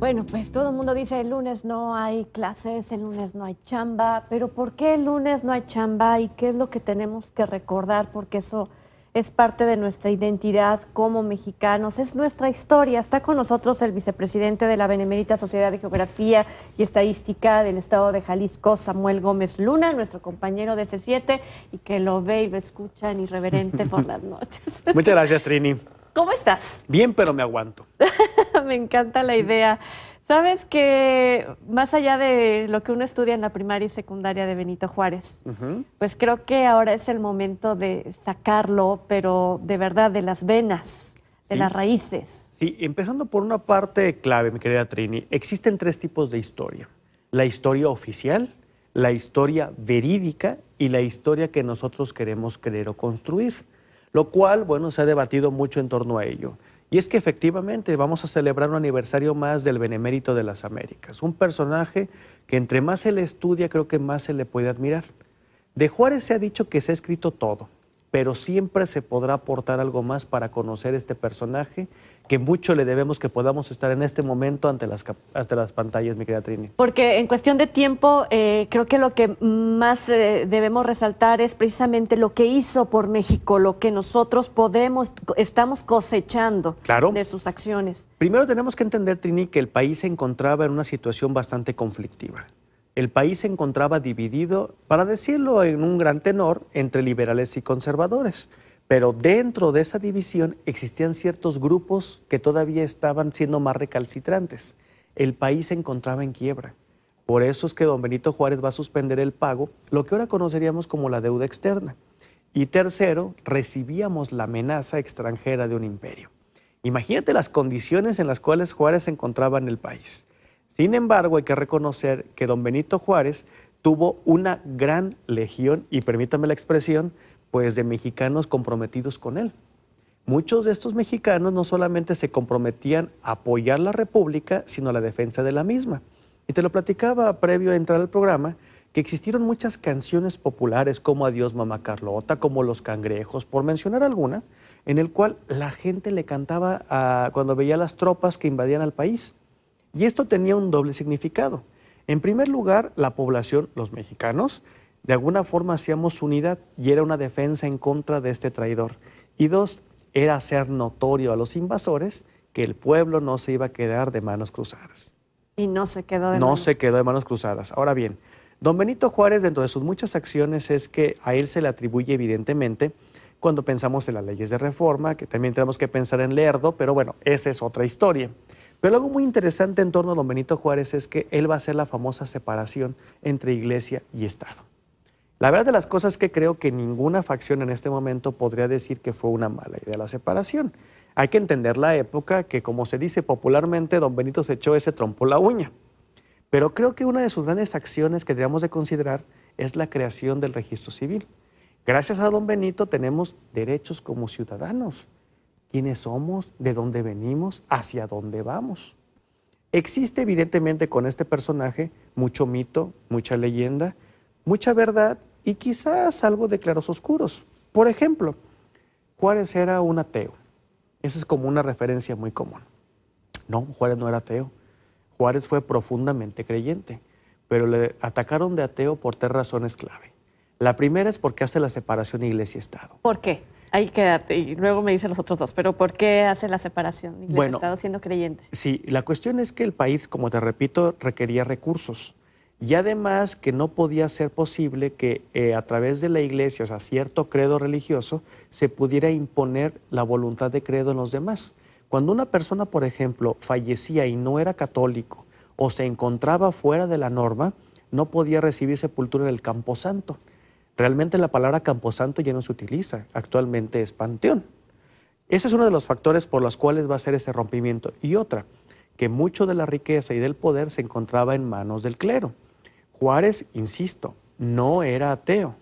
Bueno, pues todo el mundo dice el lunes no hay clases, el lunes no hay chamba, pero ¿por qué el lunes no hay chamba y qué es lo que tenemos que recordar? Porque eso es parte de nuestra identidad como mexicanos, es nuestra historia. Está con nosotros el vicepresidente de la Benemérita Sociedad de Geografía y Estadística del Estado de Jalisco, Samuel Gómez Luna, nuestro compañero de C7, y que lo ve y lo escuchan irreverente por las noches. Muchas gracias, Trini. ¿Cómo estás? Bien, pero me aguanto. me encanta la idea. Sabes que más allá de lo que uno estudia en la primaria y secundaria de Benito Juárez, pues creo que ahora es el momento de sacarlo, pero de verdad de las venas, de las raíces. Sí, empezando por una parte clave, mi querida Trini, existen tres tipos de historia. La historia oficial, la historia verídica y la historia que nosotros queremos creer o construir, lo cual, bueno, se ha debatido mucho en torno a ello. Y es que efectivamente vamos a celebrar un aniversario más del Benemérito de las Américas, un personaje que entre más se le estudia creo que más se le puede admirar. De Juárez se ha dicho que se ha escrito todo, pero siempre se podrá aportar algo más para conocer este personaje que mucho le debemos que podamos estar en este momento ante las, ante las pantallas, mi querida Trini. Porque en cuestión de tiempo, eh, creo que lo que más eh, debemos resaltar es precisamente lo que hizo por México, lo que nosotros podemos, estamos cosechando de sus acciones. Primero tenemos que entender, Trini, que el país se encontraba en una situación bastante conflictiva el país se encontraba dividido, para decirlo en un gran tenor, entre liberales y conservadores. Pero dentro de esa división existían ciertos grupos que todavía estaban siendo más recalcitrantes. El país se encontraba en quiebra. Por eso es que don Benito Juárez va a suspender el pago, lo que ahora conoceríamos como la deuda externa. Y tercero, recibíamos la amenaza extranjera de un imperio. Imagínate las condiciones en las cuales Juárez se encontraba en el país. Sin embargo, hay que reconocer que don Benito Juárez tuvo una gran legión, y permítame la expresión, pues de mexicanos comprometidos con él. Muchos de estos mexicanos no solamente se comprometían a apoyar la República, sino a la defensa de la misma. Y te lo platicaba previo a entrar al programa, que existieron muchas canciones populares como Adiós Mamá Carlota, como Los Cangrejos, por mencionar alguna, en el cual la gente le cantaba cuando veía las tropas que invadían al país. Y esto tenía un doble significado. En primer lugar, la población, los mexicanos, de alguna forma hacíamos unidad y era una defensa en contra de este traidor. Y dos, era hacer notorio a los invasores que el pueblo no se iba a quedar de manos cruzadas. Y no se quedó de no se quedó de manos cruzadas. Ahora bien, don Benito Juárez, dentro de sus muchas acciones, es que a él se le atribuye evidentemente cuando pensamos en las leyes de reforma, que también tenemos que pensar en Lerdo, pero bueno, esa es otra historia. Pero algo muy interesante en torno a don Benito Juárez es que él va a hacer la famosa separación entre iglesia y Estado. La verdad de las cosas es que creo que ninguna facción en este momento podría decir que fue una mala idea la separación. Hay que entender la época que, como se dice popularmente, don Benito se echó ese trompo la uña. Pero creo que una de sus grandes acciones que debemos de considerar es la creación del registro civil. Gracias a don Benito tenemos derechos como ciudadanos quiénes somos, de dónde venimos, hacia dónde vamos. Existe evidentemente con este personaje mucho mito, mucha leyenda, mucha verdad y quizás algo de claros oscuros. Por ejemplo, Juárez era un ateo. Esa es como una referencia muy común. No, Juárez no era ateo. Juárez fue profundamente creyente, pero le atacaron de ateo por tres razones clave. La primera es porque hace la separación iglesia-estado. ¿Por qué? Ahí quédate y luego me dicen los otros dos, pero ¿por qué hace la separación? bueno, Estado siendo creyente. Sí, la cuestión es que el país, como te repito, requería recursos y además que no podía ser posible que eh, a través de la iglesia, o sea, cierto credo religioso, se pudiera imponer la voluntad de credo en los demás. Cuando una persona, por ejemplo, fallecía y no era católico o se encontraba fuera de la norma, no podía recibir sepultura en el Camposanto. Realmente la palabra camposanto ya no se utiliza, actualmente es panteón. Ese es uno de los factores por los cuales va a ser ese rompimiento. Y otra, que mucho de la riqueza y del poder se encontraba en manos del clero. Juárez, insisto, no era ateo.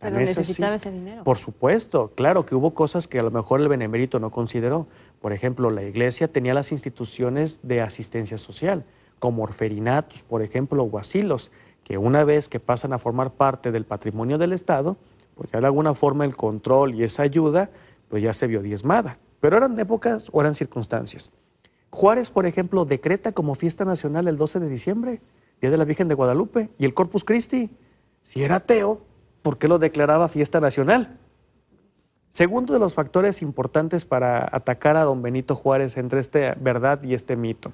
Pero necesitaba ese dinero. Por supuesto, claro que hubo cosas que a lo mejor el benemérito no consideró. Por ejemplo, la iglesia tenía las instituciones de asistencia social, como orferinatos, por ejemplo, o asilos que una vez que pasan a formar parte del patrimonio del Estado, pues ya de alguna forma el control y esa ayuda, pues ya se vio diezmada. Pero eran épocas o eran circunstancias. Juárez, por ejemplo, decreta como fiesta nacional el 12 de diciembre, Día de la Virgen de Guadalupe, y el Corpus Christi. Si era ateo, ¿por qué lo declaraba fiesta nacional? Segundo de los factores importantes para atacar a don Benito Juárez entre esta verdad y este mito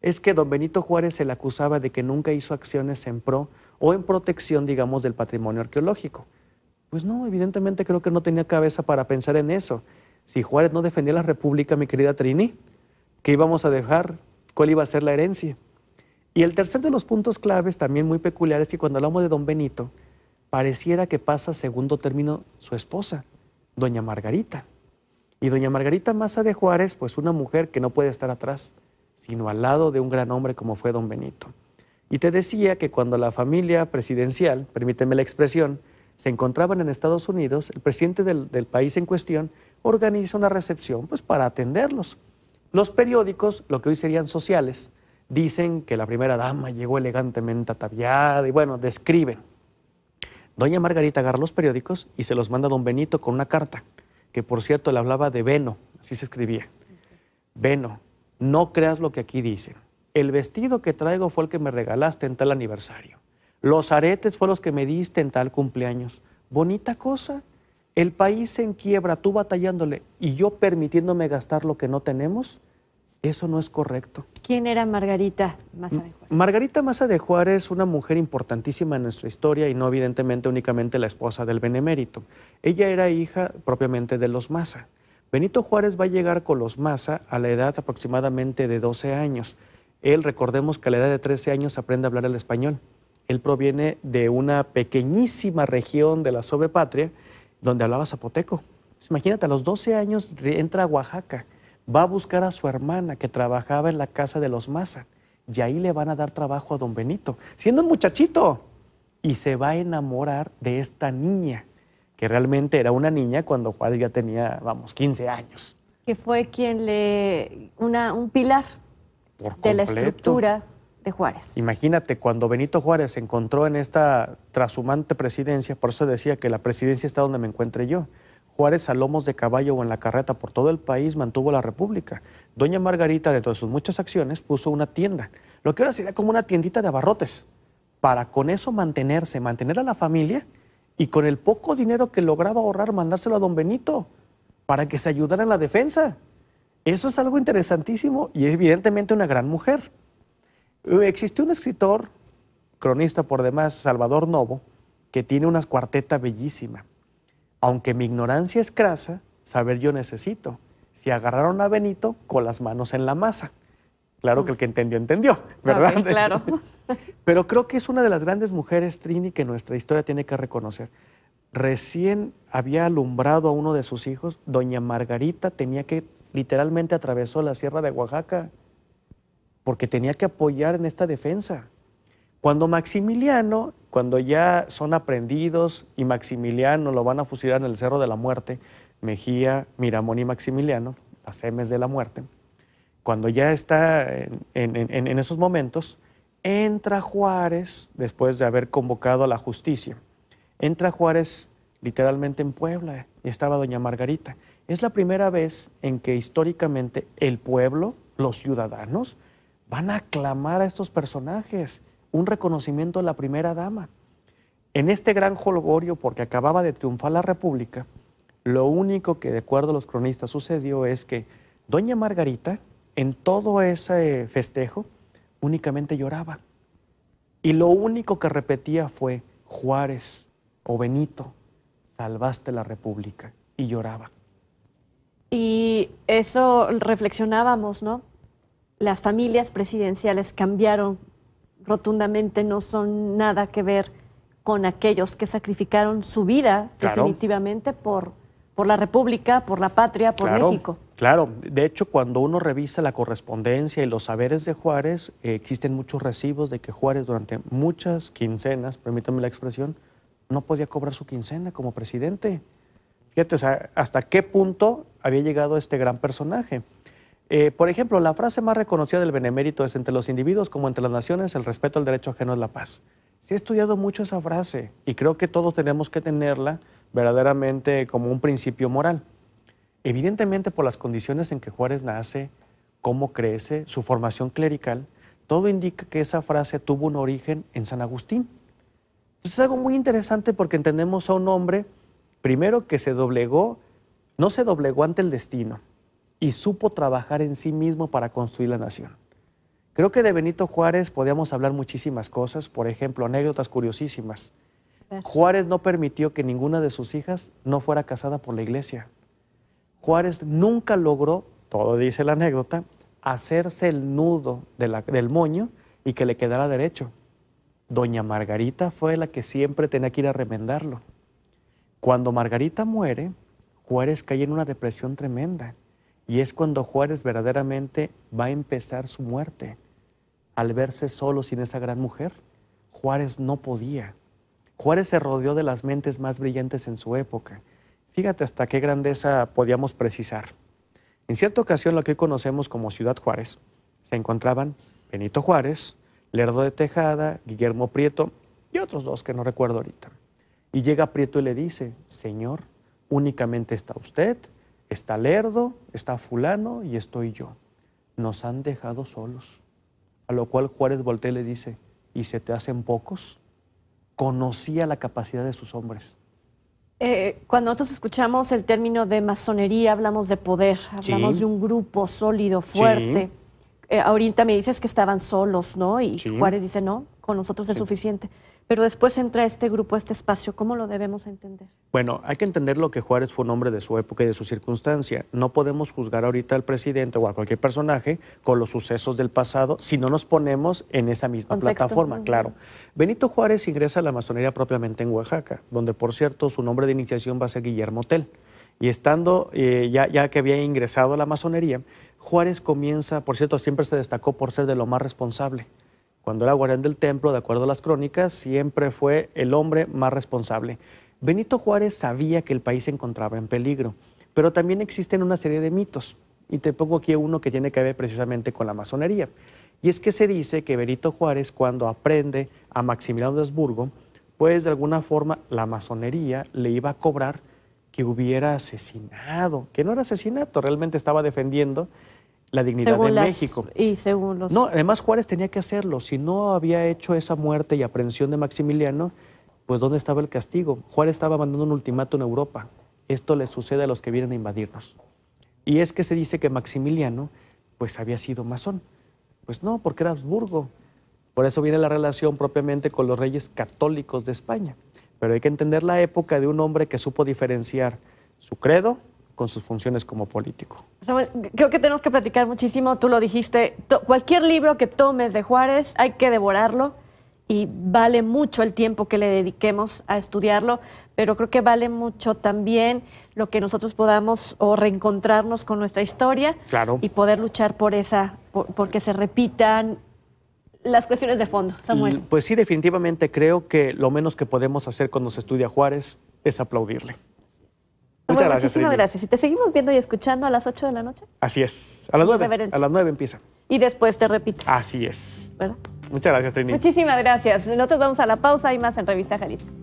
es que don Benito Juárez se le acusaba de que nunca hizo acciones en pro o en protección, digamos, del patrimonio arqueológico. Pues no, evidentemente creo que no tenía cabeza para pensar en eso. Si Juárez no defendía la República, mi querida Trini, ¿qué íbamos a dejar? ¿Cuál iba a ser la herencia? Y el tercer de los puntos claves, también muy peculiar, es que cuando hablamos de don Benito, pareciera que pasa segundo término su esposa, doña Margarita. Y doña Margarita Maza de Juárez, pues una mujer que no puede estar atrás sino al lado de un gran hombre como fue don Benito. Y te decía que cuando la familia presidencial, permíteme la expresión, se encontraban en Estados Unidos, el presidente del, país en cuestión organiza una recepción pues, para atenderlos. Los periódicos, lo que hoy serían sociales, dicen que la primera dama llegó elegantemente ataviada y bueno, describen. Doña Margarita agarra los periódicos y se los manda don Benito con una carta, que por cierto le hablaba de Veno, así se escribía. Veno, no creas lo que aquí dicen. El vestido que traigo fue el que me regalaste en tal aniversario. Los aretes fueron los que me diste en tal cumpleaños. Bonita cosa. El país en quiebra, tú batallándole y yo permitiéndome gastar lo que no tenemos, eso no es correcto. ¿Quién era Margarita Maza de Juárez? Margarita Maza de Juárez, es una mujer importantísima en nuestra historia y no evidentemente únicamente la esposa del benemérito. Ella era hija propiamente de los Maza. Benito Juárez va a llegar con los Maza a la edad aproximadamente de 12 años. Él, recordemos que a la edad de 13 años aprende a hablar el español. Él proviene de una pequeñísima región de la Sobrepatria donde hablaba zapoteco. Imagínate, a los 12 años entra a Oaxaca, va a buscar a su hermana que trabajaba en la casa de los Maza y ahí le van a dar trabajo a don Benito, siendo un muchachito, y se va a enamorar de esta niña que realmente era una niña cuando Juárez ya tenía, vamos, 15 años. Que fue quien le. Una, un pilar de la estructura de Juárez. Imagínate, cuando Benito Juárez se encontró en esta trashumante presidencia, por eso decía que la presidencia está donde me encuentre yo. Juárez a lomos de caballo o en la carreta por todo el país mantuvo la República. Doña Margarita, dentro de sus muchas acciones, puso una tienda, lo que ahora sería como una tiendita de abarrotes, para con eso mantenerse, mantener a la familia y con el poco dinero que lograba ahorrar mandárselo a don Benito para que se ayudara en la defensa. Eso es algo interesantísimo y es evidentemente una gran mujer. Eh, Existe un escritor, cronista por demás, Salvador Novo, que tiene una cuarteta bellísima. Aunque mi ignorancia es crasa, saber yo necesito. Si agarraron a Benito con las manos en la masa. Claro mm. que el que entendió, entendió, ¿verdad? claro. Pero creo que es una de las grandes mujeres, Trini, que nuestra historia tiene que reconocer. Recién había alumbrado a uno de sus hijos, doña Margarita tenía que, literalmente atravesó la sierra de Oaxaca, porque tenía que apoyar en esta defensa. Cuando Maximiliano, cuando ya son aprendidos y Maximiliano lo van a fusilar en el Cerro de la Muerte, Mejía, Miramón y Maximiliano, las Semes de la Muerte, cuando ya está en, esos momentos, entra Juárez, después de haber convocado a la justicia, entra Juárez literalmente en Puebla y estaba doña Margarita. Es la primera vez en que históricamente el pueblo, los ciudadanos, van a aclamar a estos personajes, un reconocimiento a la primera dama. En este gran jolgorio, porque acababa de triunfar la República, lo único que de acuerdo a los cronistas sucedió es que doña Margarita en todo ese festejo únicamente lloraba. Y lo único que repetía fue, Juárez o Benito, salvaste la República. Y lloraba. Y eso reflexionábamos, ¿no? Las familias presidenciales cambiaron rotundamente, no son nada que ver con aquellos que sacrificaron su vida definitivamente por, la República, por la patria, por México. Claro, de hecho cuando uno revisa la correspondencia y los saberes de Juárez, eh, existen muchos recibos de que Juárez durante muchas quincenas, permítanme la expresión, no podía cobrar su quincena como presidente. Fíjate, o sea, hasta qué punto había llegado este gran personaje. Eh, por ejemplo, la frase más reconocida del benemérito es entre los individuos como entre las naciones, el respeto al derecho ajeno es la paz. Se ha estudiado mucho esa frase y creo que todos tenemos que tenerla verdaderamente como un principio moral. Evidentemente por las condiciones en que Juárez nace, cómo crece, su formación clerical, todo indica que esa frase tuvo un origen en San Agustín. Entonces es algo muy interesante porque entendemos a un hombre, primero que se doblegó, no se doblegó ante el destino y supo trabajar en sí mismo para construir la nación. Creo que de Benito Juárez podíamos hablar muchísimas cosas, por ejemplo, anécdotas curiosísimas. Juárez no permitió que ninguna de sus hijas no fuera casada por la iglesia. Juárez nunca logró, todo dice la anécdota, hacerse el nudo del moño y que le quedara derecho. Doña Margarita fue la que siempre tenía que ir a remendarlo. Cuando Margarita muere, Juárez cae en una depresión tremenda y es cuando Juárez verdaderamente va a empezar su muerte. Al verse solo sin esa gran mujer, Juárez no podía. Juárez se rodeó de las mentes más brillantes en su época. Fíjate hasta qué grandeza podíamos precisar. En cierta ocasión, lo que hoy conocemos como Ciudad Juárez, se encontraban Benito Juárez, Lerdo de Tejada, Guillermo Prieto y otros dos que no recuerdo ahorita. Y llega Prieto y le dice, Señor, únicamente está usted, está Lerdo, está fulano y estoy yo. Nos han dejado solos. A lo cual Juárez voltea y le dice, ¿y se te hacen pocos? Conocía la capacidad de sus hombres. Eh, cuando nosotros escuchamos el término de masonería, hablamos de poder, hablamos de un grupo sólido, fuerte. Eh, ahorita me dices que estaban solos, ¿no? Y Juárez dice, no, con nosotros es suficiente pero después entra este grupo, este espacio. ¿Cómo lo debemos entender? Bueno, hay que entender lo que Juárez fue un hombre de su época y de su circunstancia. No podemos juzgar ahorita al presidente o a cualquier personaje con los sucesos del pasado si no nos ponemos en esa misma plataforma, claro. Benito Juárez ingresa a la masonería propiamente en Oaxaca, donde por cierto su nombre de iniciación va a ser Guillermo Tell. Y estando, eh, ya que había ingresado a la masonería, Juárez comienza, por cierto, siempre se destacó por ser de lo más responsable cuando era guardián del templo, de acuerdo a las crónicas, siempre fue el hombre más responsable. Benito Juárez sabía que el país se encontraba en peligro, pero también existen una serie de mitos, y te pongo aquí uno que tiene que ver precisamente con la masonería. Y es que se dice que Benito Juárez, cuando aprende a Maximiliano de Habsburgo, pues de alguna forma la masonería le iba a cobrar que hubiera asesinado, que no era asesinato, realmente estaba defendiendo la dignidad de México. Y según los... No, además Juárez tenía que hacerlo. Si no había hecho esa muerte y aprehensión de Maximiliano, pues ¿dónde estaba el castigo? Juárez estaba mandando un ultimato a Europa. Esto le sucede a los que vienen a invadirnos. Y es que se dice que Maximiliano, pues había sido masón. Pues no, porque era Habsburgo. Por eso viene la relación propiamente con los reyes católicos de España. Pero hay que entender la época de un hombre que supo diferenciar su credo, con sus funciones como político. Samuel, creo que tenemos que platicar muchísimo, tú lo dijiste, cualquier libro que tomes de Juárez hay que devorarlo y vale mucho el tiempo que le dediquemos a estudiarlo, pero creo que vale mucho también lo que nosotros podamos o reencontrarnos con nuestra historia claro. y poder luchar por esa, porque se repitan las cuestiones de fondo, Samuel. Pues sí, definitivamente creo que lo menos que podemos hacer cuando se estudia Juárez es aplaudirle. Muchas ah, bueno, gracias. Muchísimas gracias. Y te seguimos viendo y escuchando a las 8 de la noche. Así es. A las 9. A las 9 empieza. Y después te repito. Así es. ¿Verdad? Muchas gracias, Trini. Muchísimas gracias. Nosotros vamos a la pausa y más en Revista Jalisco.